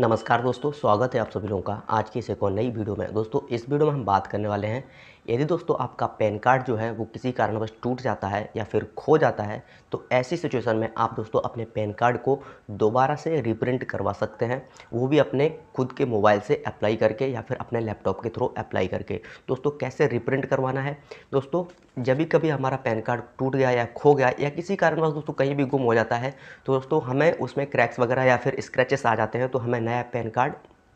नमस्कार दोस्तों स्वागत है आप सभी लोगों का आज की इस एक और नई वीडियो में दोस्तों इस वीडियो में हम बात करने वाले हैं यदि दोस्तों आपका पैन कार्ड जो है वो किसी कारणवश टूट जाता है या फिर खो जाता है तो ऐसी सिचुएशन में आप दोस्तों अपने पैन कार्ड को दोबारा से रिप्रिंट करवा सकते हैं वो भी अपने खुद के मोबाइल से अप्लाई करके या फिर अपने लैपटॉप के थ्रू अप्लाई करके दोस्तों कैसे रिप्रिंट करवाना है दोस्तों जब भी कभी हमारा पैन कार्ड टूट गया या खो गया या किसी कारणवश दोस्तों कहीं भी गुम हो जाता है तो दोस्तों हमें उसमें क्रैक्स वगैरह या फिर स्क्रैचेस आ जाते हैं तो हमें नया पैन कार्ड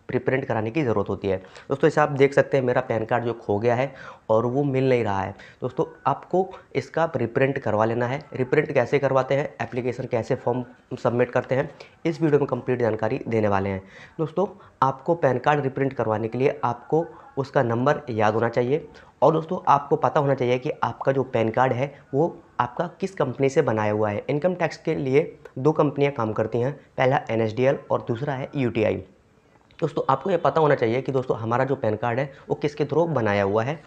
प्रिप्रिंट कराने की ज़रूरत होती है दोस्तों इसे आप देख सकते हैं मेरा पैन कार्ड जो खो गया है और वो मिल नहीं रहा है दोस्तों आपको इसका रिप्रिंट करवा लेना है रिप्रिंट कैसे करवाते हैं एप्लीकेशन कैसे फॉर्म सबमिट करते हैं इस वीडियो में कंप्लीट जानकारी देने वाले हैं दोस्तों आपको पैन कार्ड रिप्रिंट करवाने के लिए आपको उसका नंबर याद होना चाहिए और दोस्तों आपको पता होना चाहिए कि आपका जो पैन कार्ड है वो आपका किस कंपनी से बनाया हुआ है इनकम टैक्स के लिए दो कंपनियां काम करती हैं पहला एन और दूसरा है यू दोस्तों आपको ये पता होना चाहिए कि दोस्तों हमारा जो पैन कार्ड है वो किसके थ्रू बनाया हुआ है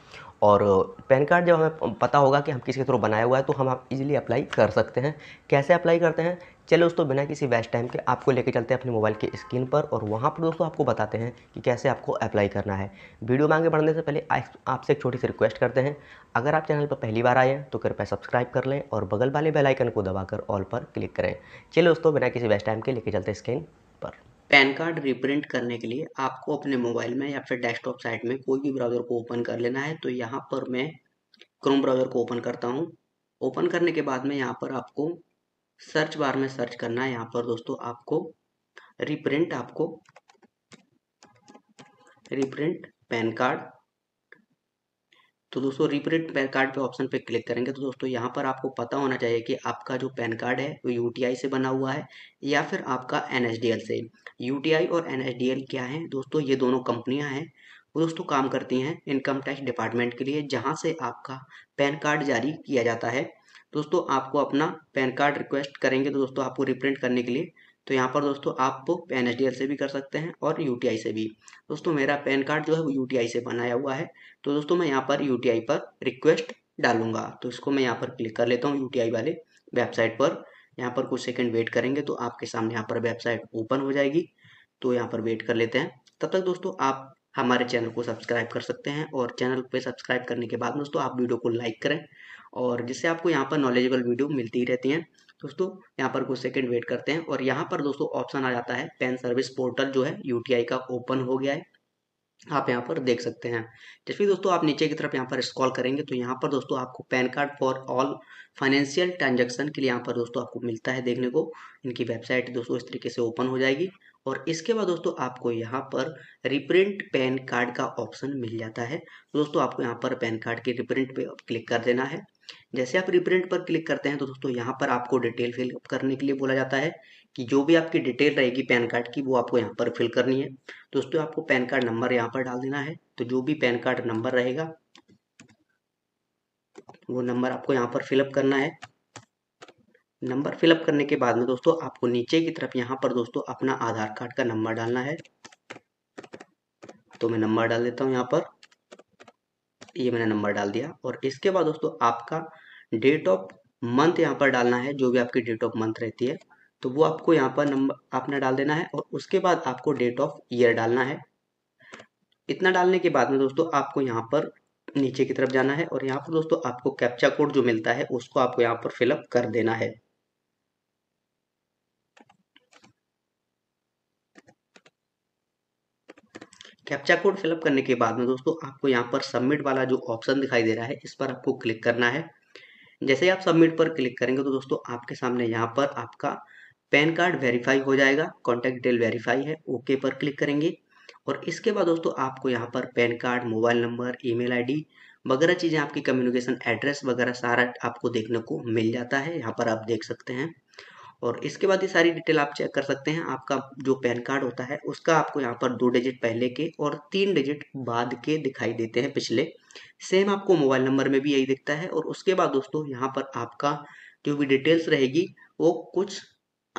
और पैन कार्ड जब हमें पता होगा कि हम किसके थ्रू बनाया हुआ है तो हम आप इजीली अप्लाई कर सकते हैं कैसे अप्लाई करते हैं चलो दोस्तों बिना किसी वेस्ट टाइम के आपको लेके चलते हैं अपने मोबाइल की स्क्रीन पर और वहाँ पर दोस्तों आपको बताते हैं कि कैसे आपको अप्लाई करना है वीडियो में आगे बढ़ने से पहले आपसे एक छोटी सी रिक्वेस्ट करते हैं अगर आप चैनल पर पहली बार आए हैं तो कृपया सब्सक्राइब कर लें और बगल वाले बेलाइकन को दबाकर ऑल पर क्लिक करें चलो दोस्तों बिना किसी वेस्ट टाइम के लेके चलते हैं स्क्रीन पर पैन कार्ड रिप्रिंट करने के लिए आपको अपने मोबाइल में या फिर डेस्कटॉप साइट में कोई भी ब्राउज़र को ओपन कर लेना है तो यहाँ पर मैं क्रोम ब्राउज़र को ओपन करता हूँ ओपन करने के बाद में यहाँ पर आपको सर्च बार में सर्च करना है यहाँ पर दोस्तों आपको रिप्रिंट आपको रिप्रिंट पैन कार्ड तो दोस्तों रिप्रिंट पैन कार्ड पे ऑप्शन पे क्लिक करेंगे तो दोस्तों यहाँ पर आपको पता होना चाहिए कि आपका जो पैन कार्ड है वो यू से बना हुआ है या फिर आपका एन से यू और एन क्या है दोस्तों ये दोनों कंपनियाँ हैं वो दोस्तों काम करती हैं इनकम टैक्स डिपार्टमेंट के लिए जहाँ से आपका पैन कार्ड जारी किया जाता है दोस्तों आपको अपना पैन कार्ड रिक्वेस्ट करेंगे तो दोस्तों आपको रिप्रिंट करने के लिए तो यहाँ पर दोस्तों आप पेन एच से भी कर सकते हैं और यू से भी दोस्तों मेरा पैन कार्ड जो है वो यू से बनाया हुआ है तो दोस्तों मैं यहाँ पर यू पर रिक्वेस्ट डालूंगा तो इसको मैं यहाँ पर क्लिक कर लेता हूँ यू वाले वेबसाइट पर यहाँ पर कुछ सेकंड वेट करेंगे तो आपके सामने यहाँ पर वेबसाइट ओपन हो जाएगी तो यहाँ पर वेट कर लेते हैं तब तक दोस्तों आप हमारे चैनल को सब्सक्राइब कर सकते हैं और चैनल पे सब्सक्राइब करने के बाद दोस्तों आप वीडियो को लाइक करें और जिससे आपको यहाँ पर नॉलेजेबल वीडियो मिलती रहती हैं दोस्तों यहाँ पर कुछ सेकंड वेट करते हैं और यहाँ पर दोस्तों ऑप्शन आ जाता है पैन सर्विस पोर्टल जो है यूटीआई का ओपन हो गया है आप यहाँ पर देख सकते हैं जैसे दोस्तों आप नीचे की तरफ यहाँ पर स्कॉल करेंगे तो यहाँ पर दोस्तों आपको PAN card for all financial transaction के लिए यहाँ पर दोस्तों आपको मिलता है देखने को इनकी वेबसाइट दोस्तों इस तरीके से ओपन हो जाएगी और इसके बाद दोस्तों आपको यहाँ पर रिप्रिंट पैन कार्ड का ऑप्शन मिल जाता है तो दोस्तों आपको यहाँ पर पैन कार्ड के रिप्रिंट पे क्लिक कर देना है जैसे आप रिप्रिंट पर क्लिक करते हैं तो दोस्तों यहाँ पर आपको डिटेल फिल करने के लिए बोला जाता है कि जो भी आपकी डिटेल रहेगी पैन कार्ड की वो आपको यहाँ पर फिल करनी है दोस्तों आपको पैन कार्ड नंबर यहाँ पर डाल देना है तो जो भी पैन कार्ड नंबर रहेगा वो नंबर आपको यहाँ पर फिलअप करना है नंबर फिलअप करने के बाद में दोस्तों आपको नीचे की तरफ यहाँ पर दोस्तों अपना आधार कार्ड का नंबर डालना है तो मैं नंबर डाल देता हूँ यहाँ पर ये मैंने नंबर डाल दिया और इसके बाद दोस्तों आपका डेट ऑफ मंथ यहाँ पर डालना है जो भी आपकी डेट ऑफ मंथ रहती है तो वो आपको यहाँ पर नंबर आपने डाल देना है और उसके बाद आपको डेट ऑफ ईयर डालना है इतना डालने के बाद में दोस्तों आपको यहाँ पर नीचे की तरफ जाना है और यहाँ पर दोस्तों आपको कैप्चा कोड जो मिलता है उसको आपको यहाँ पर फिलअप कर देना है कैप्चा कोड फिलअप करने के बाद में दोस्तों आपको यहाँ पर सबमिट वाला जो ऑप्शन दिखाई दे रहा है इस पर आपको क्लिक करना है जैसे ही आप सबमिट पर क्लिक करेंगे तो दोस्तों आपके सामने यहाँ पर आपका पैन कार्ड वेरीफाई हो जाएगा कॉन्टैक्ट डिटेल वेरीफाई है ओके पर क्लिक करेंगे और इसके बाद दोस्तों आपको यहाँ पर PAN card mobile number email वगैरह चीज़ें आपकी कम्युनिकेशन एड्रेस वगैरह सारा आपको देखने को मिल जाता है यहाँ पर आप देख सकते हैं और इसके बाद ये सारी डिटेल आप चेक कर सकते हैं आपका जो पैन कार्ड होता है उसका आपको यहाँ पर दो डिजिट पहले के और तीन डिजिट बाद के दिखाई देते हैं पिछले सेम आपको मोबाइल नंबर में भी यही दिखता है और उसके बाद दोस्तों यहाँ पर आपका जो भी डिटेल्स रहेगी वो कुछ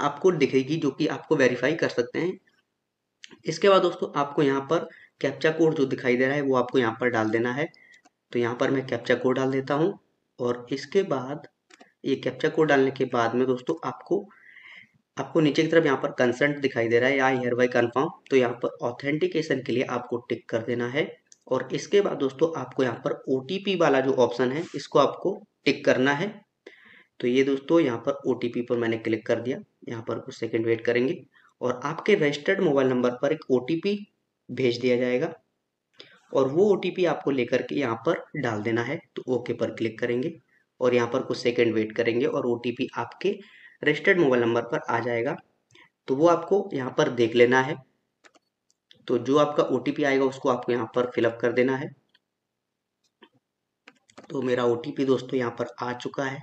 आपको दिखेगी जो कि आपको वेरीफाई कर सकते हैं इसके बाद दोस्तों आपको यहाँ पर कैप्चा कोड जो दिखाई दे रहा है वो आपको यहाँ पर डाल देना है तो यहाँ पर मैं कैप्चा कोड डाल देता हूँ और इसके बाद ये कैप्चा कोड डालने के बाद में दोस्तों आपको आपको नीचे की तरफ यहाँ पर कंसेंट दिखाई दे रहा है या हेयर वाई कन्फर्म तो यहाँ पर ऑथेंटिकेशन के लिए आपको टिक कर देना है और इसके बाद दोस्तों आपको यहाँ पर ओ वाला जो ऑप्शन है इसको आपको टिक करना है तो ये दोस्तों यहाँ पर ओ पर मैंने क्लिक कर दिया यहाँ पर कुछ सेकेंड वेट करेंगे और आपके रजिस्टर्ड मोबाइल नंबर पर एक ओ भेज दिया जाएगा और वो ओ आपको लेकर के यहाँ पर डाल देना है तो ओके पर क्लिक करेंगे और यहाँ पर कुछ सेकेंड वेट करेंगे और ओ आपके रजिस्टर्ड मोबाइल नंबर पर आ जाएगा तो वो आपको यहाँ पर देख लेना है तो जो आपका ओ आएगा उसको आपको यहाँ पर फिलअप कर देना है तो मेरा ओ दोस्तों यहाँ पर आ चुका है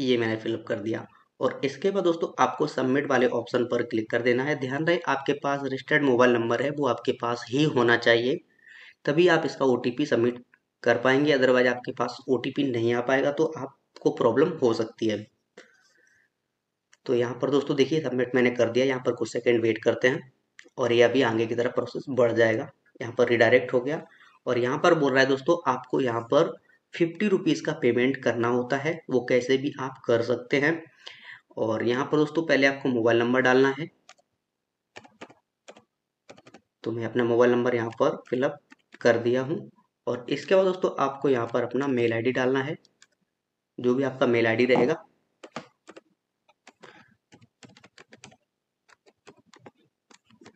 ये मैंने फिलअप कर दिया और इसके बाद दोस्तों आपको सबमिट वाले ऑप्शन पर क्लिक कर देना है ध्यान रहे आपके पास रजिस्टर्ड मोबाइल नंबर है वो आपके पास ही होना चाहिए तभी आप इसका ओ सबमिट कर पाएंगे अदरवाइज आपके पास ओ नहीं आ पाएगा तो आपको प्रॉब्लम हो सकती है तो यहाँ पर दोस्तों देखिए सबमिट मैंने कर दिया यहाँ पर कुछ सेकेंड वेट करते हैं और ये अभी आगे की तरफ प्रोसेस बढ़ जाएगा यहाँ पर रिडायरेक्ट हो गया और यहाँ पर बोल रहा है दोस्तों आपको यहाँ पर फिफ्टी रुपीज़ का पेमेंट करना होता है वो कैसे भी आप कर सकते हैं और यहाँ पर दोस्तों पहले आपको मोबाइल नंबर डालना है तो मैं अपना मोबाइल नंबर यहाँ पर फिलअप कर दिया हूँ और इसके बाद दोस्तों आपको यहाँ पर अपना मेल आईडी डालना है जो भी आपका मेल आईडी रहेगा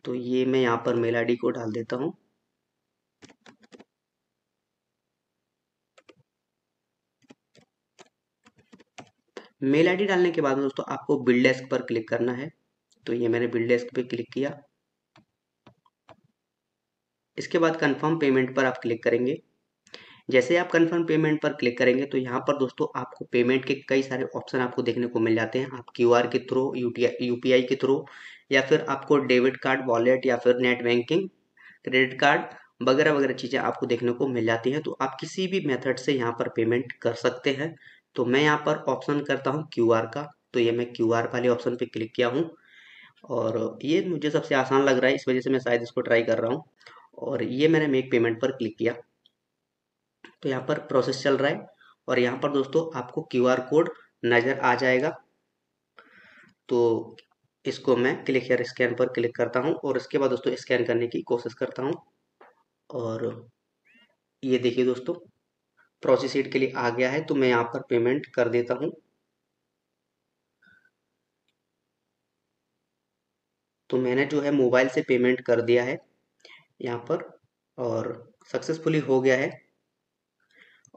तो ये मैं यहाँ पर मेल आईडी को डाल देता हूँ मेल आईडी डालने के बाद दोस्तों आपको बिल्ड डेस्क पर क्लिक करना है तो ये मैंने बिल्ड डेस्क पे क्लिक किया इसके बाद कन्फर्म पेमेंट पर आप क्लिक करेंगे जैसे आप कन्फर्म पेमेंट पर क्लिक करेंगे तो यहाँ पर दोस्तों आपको पेमेंट के कई सारे ऑप्शन आपको देखने को मिल जाते हैं आप क्यू के थ्रू यू पी के थ्रू या फिर आपको डेबिट कार्ड वॉलेट या फिर नेट बैंकिंग क्रेडिट कार्ड वगैरह वगैरह चीज़ें आपको देखने को मिल जाती हैं तो आप किसी भी मेथड से यहाँ पर पेमेंट कर सकते हैं तो मैं यहाँ पर ऑप्शन करता हूँ क्यू का तो ये मैं क्यू वाले ऑप्शन पर क्लिक किया हूँ और ये मुझे सबसे आसान लग रहा है इस वजह से मैं शायद इसको ट्राई कर रहा हूँ और ये मैंने मेक पेमेंट पर क्लिक किया तो यहाँ पर प्रोसेस चल रहा है और यहाँ पर दोस्तों आपको क्यू आर कोड नज़र आ जाएगा तो इसको मैं क्लिक हेयर स्कैन पर क्लिक करता हूँ और इसके बाद दोस्तों स्कैन करने की कोशिश करता हूँ और ये देखिए दोस्तों प्रोसेस के लिए आ गया है तो मैं यहाँ पर पेमेंट कर देता हूँ तो मैंने जो है मोबाइल से पेमेंट कर दिया है यहाँ पर और सक्सेसफुली हो गया है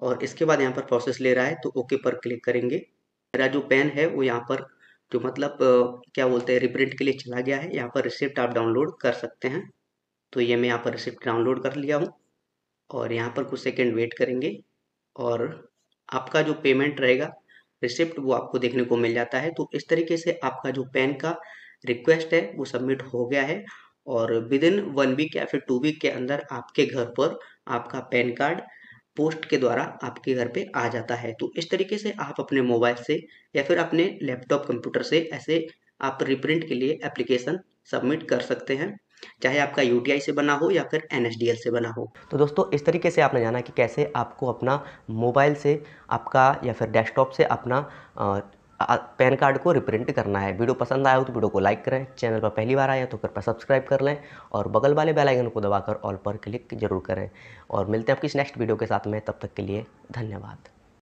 और इसके बाद यहाँ पर प्रोसेस ले रहा है तो ओके पर क्लिक करेंगे मेरा जो पेन है वो यहाँ पर जो मतलब क्या बोलते हैं रिप्रिंट के लिए चला गया है यहाँ पर रिसिप्ट आप डाउनलोड कर सकते हैं तो ये मैं यहाँ पर रिसिप्ट डाउनलोड कर लिया हूँ और यहाँ पर कुछ सेकेंड वेट करेंगे और आपका जो पेमेंट रहेगा रिसिप्ट वो आपको देखने को मिल जाता है तो इस तरीके से आपका जो पेन का रिक्वेस्ट है वो सबमिट हो गया है और विद इन वन वीक या फिर टू वीक के अंदर आपके घर पर आपका पैन कार्ड पोस्ट के द्वारा आपके घर पे आ जाता है तो इस तरीके से आप अपने मोबाइल से या फिर अपने लैपटॉप कंप्यूटर से ऐसे आप रिप्रिंट के लिए एप्लीकेशन सबमिट कर सकते हैं चाहे आपका यू से बना हो या फिर एन से बना हो तो दोस्तों इस तरीके से आपने जाना कि कैसे आपको अपना मोबाइल से आपका या फिर डेस्कटॉप से अपना पैन कार्ड को रिप्रिंट करना है वीडियो पसंद आया हो तो वीडियो को लाइक करें चैनल पर पहली बार आए हैं तो कृपया सब्सक्राइब कर लें और बगल वाले बेल आइकन को दबाकर ऑल पर क्लिक जरूर करें और मिलते हैं आपकी इस नेक्स्ट वीडियो के साथ में तब तक के लिए धन्यवाद